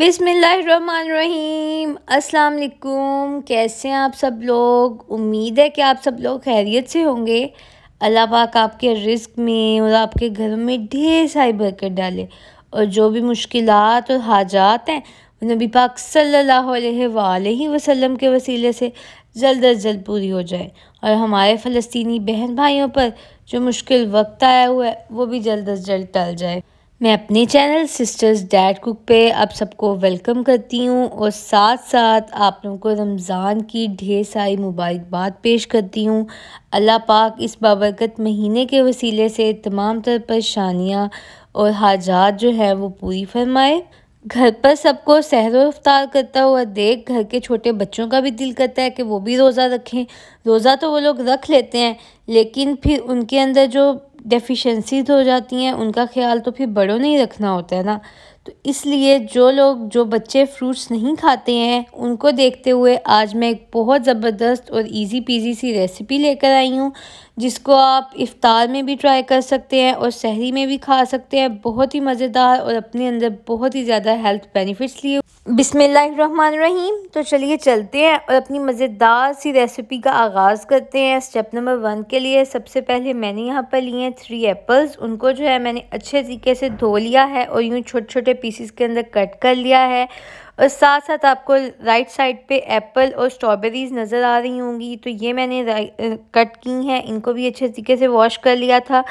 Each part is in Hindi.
बिसमीम अलकुम कैसे हैं आप सब लोग उम्मीद है कि आप सब लोग खैरियत से होंगे अल्लाह पाक आपके रिस्क में और आपके घर में ढेर सारी बरकत डाले और जो भी मुश्किल और हाजात हैं नबी पाक सल्लल्लाहु अलैहि वसल्लम के वसीले से जल्द अज जल्द पूरी हो जाए और हमारे फ़लस्तनी बहन भाइयों पर जो मुश्किल वक्त आया हुआ है वो भी जल्द अज जल्द टल जाए मैं अपने चैनल सिस्टर्स डैड कुक पे आप सबको वेलकम करती हूँ और साथ साथ आप लोगों को रमज़ान की ढेर सारी मुबारकबाद पेश करती हूँ अल्लाह पाक इस बाबरकत महीने के वसीले से तमाम तर परेशानियाँ और हाजात जो हैं वो पूरी फरमाए घर पर सबको सहर रफ्तार करता हुआ देख घर के छोटे बच्चों का भी दिल करता है कि वो भी रोज़ा रखें रोज़ा तो वो लोग रख लेते हैं लेकिन फिर उनके अंदर जो डेफिशिएंसीज हो जाती हैं उनका ख्याल तो फिर बड़ों ने ही रखना होता है ना तो इसलिए जो लोग जो बच्चे फ्रूट्स नहीं खाते हैं उनको देखते हुए आज मैं एक बहुत ज़बरदस्त और इजी पीजी सी रेसिपी लेकर आई हूँ जिसको आप इफ़ार में भी ट्राई कर सकते हैं और शहरी में भी खा सकते हैं बहुत ही मज़ेदार और अपने अंदर बहुत ही ज़्यादा हेल्थ बेनिफिट्स लिए बिसमीम तो चलिए चलते हैं और अपनी मज़ेदार सी रेसिपी का आगाज़ करते हैं स्टेप नंबर वन के लिए सबसे पहले मैंने यहाँ पर लिए हैं थ्री एप्पल्स उनको जो है मैंने अच्छे तरीके से धो लिया है और यूँ छोटे छोटे पीसीस के अंदर कट कर लिया है और साथ साथ आपको राइट साइड पे एप्पल और स्ट्रॉबेरीज़ नज़र आ रही होंगी तो ये मैंने कट की हैं इनको भी अच्छे तरीके से वॉश कर लिया था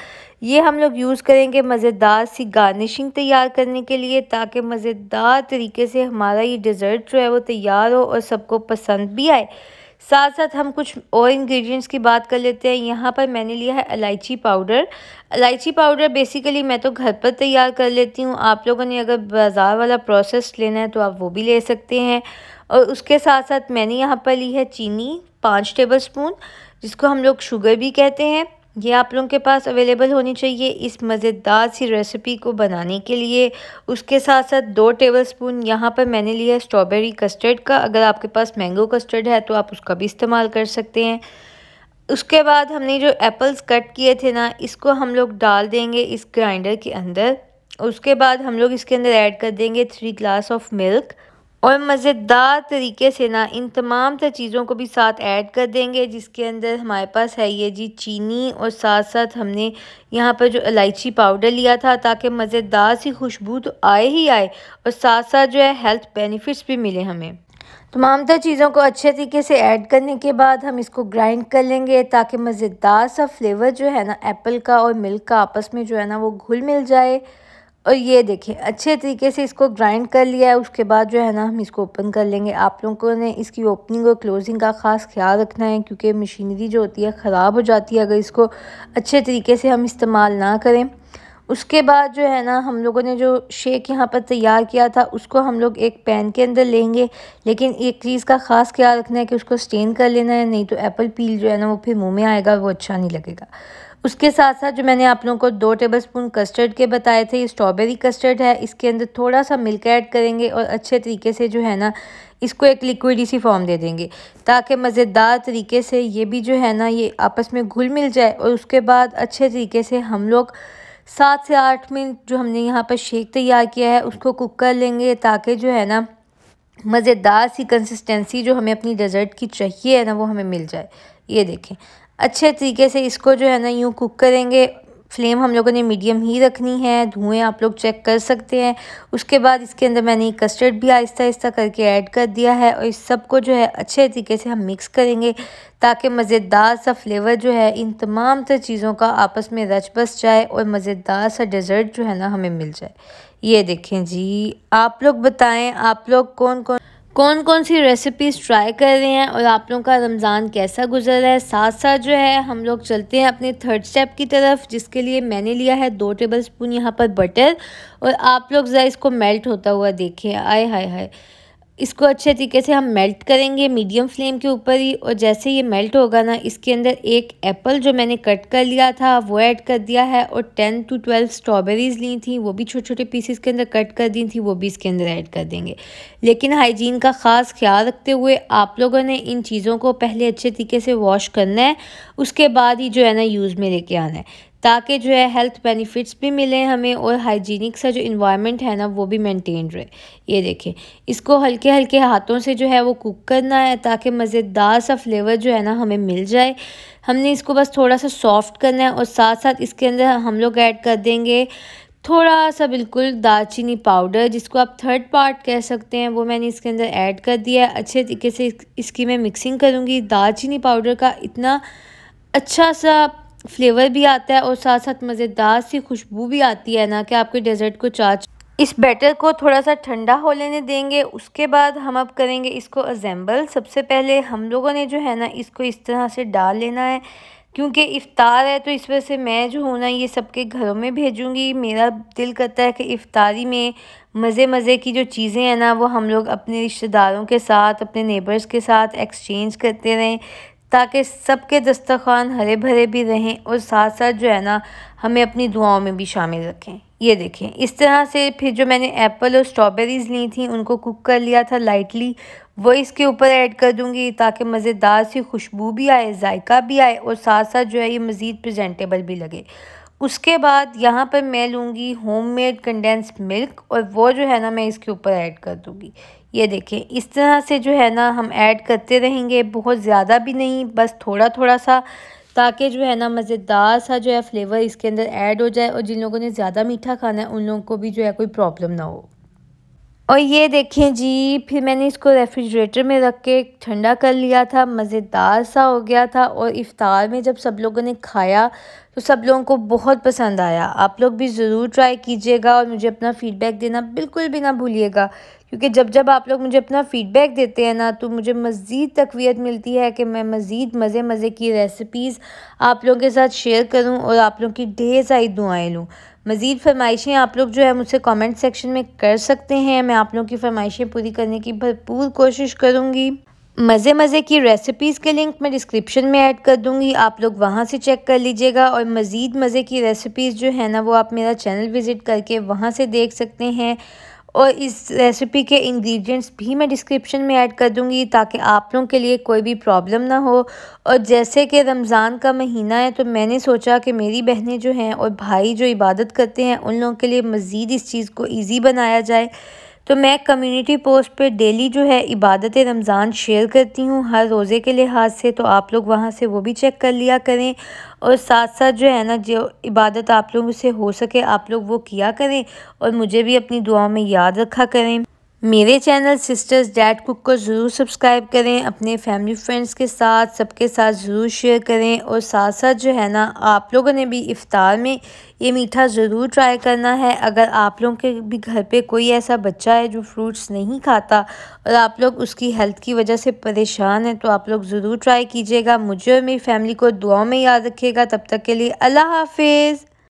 ये हम लोग यूज़ करेंगे मज़ेदार सी गार्निशिंग तैयार करने के लिए ताकि मज़ेदार तरीके से हमारा ये डिज़र्ट जो है वो तैयार हो और सबको पसंद भी आए साथ साथ हम कुछ और इंग्रेडिएंट्स की बात कर लेते हैं यहाँ पर मैंने लिया है इलायची पाउडर इलायची पाउडर बेसिकली मैं तो घर पर तैयार कर लेती हूँ आप लोगों ने अगर बाज़ार वाला प्रोसेस लेना है तो आप वो भी ले सकते हैं और उसके साथ साथ मैंने यहाँ पर ली है चीनी पाँच टेबल स्पून जिसको हम लोग शुगर भी कहते हैं ये आप लोगों के पास अवेलेबल होनी चाहिए इस मज़ेदार सी रेसिपी को बनाने के लिए उसके साथ साथ दो टेबल स्पून यहाँ पर मैंने लिया है स्ट्रॉबेरी कस्टर्ड का अगर आपके पास मैंगो कस्टर्ड है तो आप उसका भी इस्तेमाल कर सकते हैं उसके बाद हमने जो एप्पल्स कट किए थे ना इसको हम लोग डाल देंगे इस ग्राइंडर के अंदर उसके बाद हम लोग इसके अंदर ऐड कर देंगे थ्री ग्लास ऑफ मिल्क और मज़ेदार तरीके से ना इन तमाम तर चीज़ों को भी साथ ऐड कर देंगे जिसके अंदर हमारे पास है ये जी चीनी और साथ साथ हमने यहाँ पर जो इलायची पाउडर लिया था ताकि मज़ेदार सी खुशबू तो आए ही आए और साथ साथ जो है हेल्थ बेनिफिट्स भी मिले हमें तमाम तर चीज़ों को अच्छे तरीके से ऐड करने के बाद हम इसको ग्राइंड कर लेंगे ताकि मज़ेदार सा फ्लेवर जो है ना एप्पल का और मिल्क का आपस में जो है ना वो घुल मिल जाए और ये देखिए अच्छे तरीके से इसको ग्राइंड कर लिया है उसके बाद जो है ना हम इसको ओपन कर लेंगे आप लोगों ने इसकी ओपनिंग और क्लोजिंग का ख़ास ख्याल रखना है क्योंकि मशीनरी जो होती है ख़राब हो जाती है अगर इसको अच्छे तरीके से हम इस्तेमाल ना करें उसके बाद जो है ना हम लोगों ने जो शेक यहाँ पर तैयार किया था उसको हम लोग एक पैन के अंदर लेंगे लेकिन एक चीज़ का ख़ास ख्याल रखना है कि उसको स्टेन कर लेना है नहीं तो एप्पल पील जो है ना वो फिर मुँह में आएगा वो अच्छा नहीं लगेगा उसके साथ साथ जो मैंने आप लोगों को दो टेबल स्पून कस्टर्ड के बताए थे ये स्ट्रॉबेरी कस्टर्ड है इसके अंदर थोड़ा सा मिल्क ऐड करेंगे और अच्छे तरीके से जो है ना इसको एक लिक्विड सी फॉर्म दे देंगे ताकि मज़ेदार तरीके से ये भी जो है ना ये आपस में घुल मिल जाए और उसके बाद अच्छे तरीके से हम लोग सात से आठ मिनट जो हमने यहाँ पर शेक तैयार किया है उसको कुक कर लेंगे ताकि जो है ना मज़ेदार सी कंसिस्टेंसी जो हमें अपनी डेजर्ट की चाहिए है ना वो हमें मिल जाए ये देखें अच्छे तरीके से इसको जो है ना यूँ कुक करेंगे फ्लेम हम लोगों ने मीडियम ही रखनी है धुएँ आप लोग चेक कर सकते हैं उसके बाद इसके अंदर मैंने कस्टर्ड भी आहिस्ता आहिस्ता करके ऐड कर दिया है और इस सब को जो है अच्छे तरीके से हम मिक्स करेंगे ताकि मज़ेदार सा फ्लेवर जो है इन तमाम तर चीज़ों का आपस में रच बस जाए और मज़ेदार सा डेज़र्ट जो है ना हमें मिल जाए ये देखें जी आप लोग बताएँ आप लोग कौन कौन कौन कौन सी रेसिपीज़ ट्राई कर रहे हैं और आप लोगों का रमज़ान कैसा गुजर रहा है साथ साथ जो है हम लोग चलते हैं अपने थर्ड स्टेप की तरफ जिसके लिए मैंने लिया है दो टेबल स्पून यहाँ पर बटर और आप लोग ज़रा इसको मेल्ट होता हुआ देखें आए हाय हाय इसको अच्छे तरीके से हम मेल्ट करेंगे मीडियम फ्लेम के ऊपर ही और जैसे ये मेल्ट होगा ना इसके अंदर एक एप्पल जो मैंने कट कर लिया था वो ऐड कर दिया है और टेन टू ट्वेल्व स्ट्रॉबेरीज़ ली थी वो भी छोटे छोटे पीसेस के अंदर कट कर दी थी वो भी इसके अंदर ऐड कर देंगे लेकिन हाइजीन का ख़ास ख्याल रखते हुए आप लोगों ने इन चीज़ों को पहले अच्छे तरीके से वॉश करना है उसके बाद ही जो है ना यूज़ में लेके आना है ताकि जो है हेल्थ बेनिफिट्स भी मिलें हमें और हाइजीनिक सा जो इन्वायरमेंट है ना वो भी मेंटेन रहे ये देखें इसको हल्के हल्के हाथों से जो है वो कुक करना है ताकि मज़ेदार सा फ्लेवर जो है ना हमें मिल जाए हमने इसको बस थोड़ा सा सॉफ्ट करना है और साथ साथ इसके अंदर हम लोग ऐड कर देंगे थोड़ा सा बिल्कुल दालचीनी पाउडर जिसको आप थर्ड पार्ट कह सकते हैं वो मैंने इसके अंदर ऐड कर दिया है अच्छे तरीके से इसकी मैं मिक्सिंग करूँगी दालचीनी पाउडर का इतना अच्छा सा फ्लेवर भी आता है और साथ साथ मज़ेदार सी खुशबू भी आती है ना कि आपके डेजर्ट को चाच इस बैटर को थोड़ा सा ठंडा हो लेने देंगे उसके बाद हम अब करेंगे इसको अजैम्बल सबसे पहले हम लोगों ने जो है ना इसको इस तरह से डाल लेना है क्योंकि इफ्तार है तो इस वजह से मैं जो हूँ ना ये सबके घरों में भेजूँगी मेरा दिल करता है कि इफ्तारी में मज़े मज़े की जो चीज़ें हैं ना वो हम लोग अपने रिश्तेदारों के साथ अपने नेबर्स के साथ एक्सचेंज करते रहें ताकि सबके दस्तरखान हरे भरे भी रहें और साथ साथ जो है ना हमें अपनी दुआओं में भी शामिल रखें ये देखें इस तरह से फिर जो मैंने एप्पल और स्ट्रॉबेरीज़ ली थी उनको कुक कर लिया था लाइटली वो इसके ऊपर ऐड कर दूंगी ताकि मज़ेदार सी खुशबू भी आए जायका भी आए और साथ साथ जो है ये मज़ीद प्रजेंटेबल भी लगे उसके बाद यहाँ पर मैं लूँगी होममेड कंडेंस मिल्क और वो जो है ना मैं इसके ऊपर ऐड कर दूँगी ये देखें इस तरह से जो है ना हम ऐड करते रहेंगे बहुत ज़्यादा भी नहीं बस थोड़ा थोड़ा सा ताकि जो है ना मज़ेदार सा जो है फ्लेवर इसके अंदर ऐड हो जाए और जिन लोगों ने ज़्यादा मीठा खाना है उन लोगों को भी जो है कोई प्रॉब्लम ना हो और ये देखें जी फिर मैंने इसको रेफ्रिजरेटर में रख के ठंडा कर लिया था मज़ेदार सा हो गया था और इफ़ार में जब सब लोगों ने खाया तो सब लोगों को बहुत पसंद आया आप लोग भी ज़रूर ट्राई कीजिएगा और मुझे अपना फ़ीडबैक देना बिल्कुल भी ना भूलिएगा क्योंकि जब जब आप लोग मुझे अपना फ़ीडबैक देते हैं ना तो मुझे मज़ीद तकवीत मिलती है कि मैं मज़ीद मज़े मज़े की रेसिपीज़ आप लोगों के साथ शेयर करूँ और आप लोगों की ढेर सारी दुआएँ लूँ मज़ीद फरमाइशें आप लोग जो है मुझसे कमेंट सेक्शन में कर सकते हैं मैं आप लोगों की फरमाइशें पूरी करने की भरपूर कोशिश करूँगी मज़े मज़े की रेसिपीज़ के लिंक मैं डिस्क्रिप्शन में ऐड कर दूँगी आप लोग वहाँ से चेक कर लीजिएगा और मज़ीद मज़े की रेसिपीज़ जो है ना वो आप मेरा चैनल विज़िट करके वहाँ से देख सकते हैं और इस रेसिपी के इंग्रेडिएंट्स भी मैं डिस्क्रिप्शन में ऐड कर दूँगी ताकि आप लोगों के लिए कोई भी प्रॉब्लम ना हो और जैसे कि रमज़ान का महीना है तो मैंने सोचा कि मेरी बहनें जो हैं और भाई जो इबादत करते हैं उन लोगों के लिए मज़ीद इस चीज़ को ईजी बनाया जाए तो मैं कम्युनिटी पोस्ट पे डेली जो है इबादत रमज़ान शेयर करती हूँ हर रोज़े के लिहाज से तो आप लोग वहाँ से वो भी चेक कर लिया करें और साथ साथ जो है ना जो इबादत आप लोगों से हो सके आप लोग वो किया करें और मुझे भी अपनी दुआ में याद रखा करें मेरे चैनल सिस्टर्स डैड कुक को ज़रूर सब्सक्राइब करें अपने फैमिली फ्रेंड्स के साथ सबके साथ ज़रूर शेयर करें और साथ साथ जो है ना आप लोगों ने भी इफ़ार में ये मीठा ज़रूर ट्राई करना है अगर आप लोगों के भी घर पे कोई ऐसा बच्चा है जो फ्रूट्स नहीं खाता और आप लोग उसकी हेल्थ की वजह से परेशान हैं तो आप लोग ज़रूर ट्राई कीजिएगा मुझे और मेरी फैमिली को दुआ में याद रखिएगा तब तक के लिए अल्लाह हाफिज़